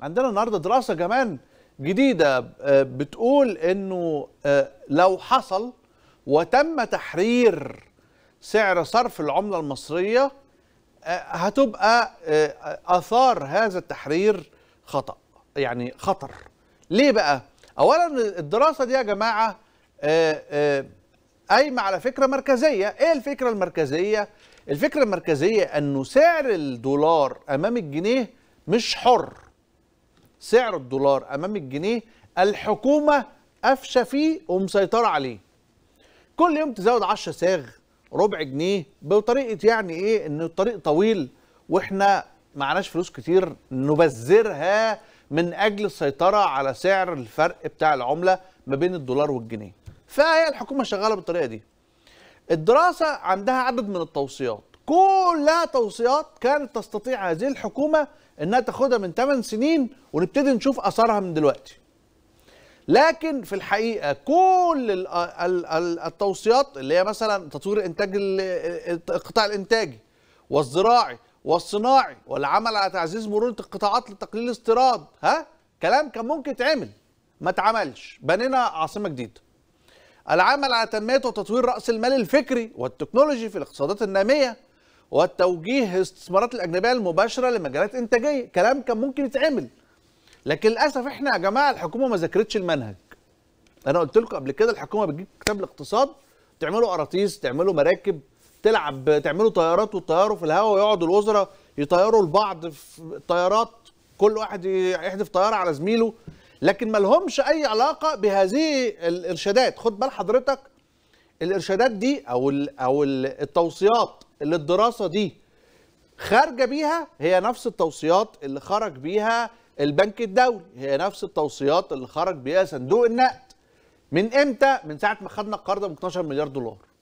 عندنا النهارده دراسه كمان جديده آه، بتقول انه آه، لو حصل وتم تحرير سعر صرف العمله المصريه آه، هتبقى اثار هذا التحرير خطا يعني خطر ليه بقى اولا الدراسه دي يا جماعه قايمه على فكره مركزيه ايه الفكره المركزيه الفكره المركزيه انه سعر الدولار امام الجنيه مش حر سعر الدولار امام الجنيه الحكومه قافشه فيه ومسيطره عليه كل يوم تزود 10 ساغ ربع جنيه بطريقه يعني ايه ان الطريق طويل واحنا معناش فلوس كتير نبذرها من اجل السيطره على سعر الفرق بتاع العمله ما بين الدولار والجنيه فهي الحكومه شغاله بالطريقه دي الدراسه عندها عدد من التوصيات كلها توصيات كانت تستطيع هذه الحكومه انها تاخدها من 8 سنين ونبتدي نشوف اثرها من دلوقتي. لكن في الحقيقه كل التوصيات اللي هي مثلا تطوير انتاج القطاع الانتاجي والزراعي والصناعي والعمل على تعزيز مرونه القطاعات لتقليل الاستيراد ها كلام كان ممكن يتعمل ما اتعملش بنينا عاصمه جديده العمل على تنميه وتطوير راس المال الفكري والتكنولوجي في الاقتصادات الناميه والتوجيه الاستثمارات الاجنبيه المباشره لمجالات انتاجيه كلام كان ممكن يتعمل لكن للاسف احنا يا جماعه الحكومه ما ذاكرتش المنهج انا قلت لكم قبل كده الحكومه بتجيب كتاب الاقتصاد تعملوا قراطيس تعملوا مراكب تلعب تعملوا طيارات وتطيروا في الهواء ويقعدوا الوزراء يطيروا لبعض في طيارات كل واحد يحدف طياره على زميله لكن ما لهمش اي علاقه بهذه الارشادات خد بال حضرتك الارشادات دي او او التوصيات اللي الدراسه دي خارجه بيها هي نفس التوصيات اللي خرج بيها البنك الدولي هي نفس التوصيات اللي خرج بيها صندوق النقد من امتى من ساعه ما خدنا القرض ب 12 مليار دولار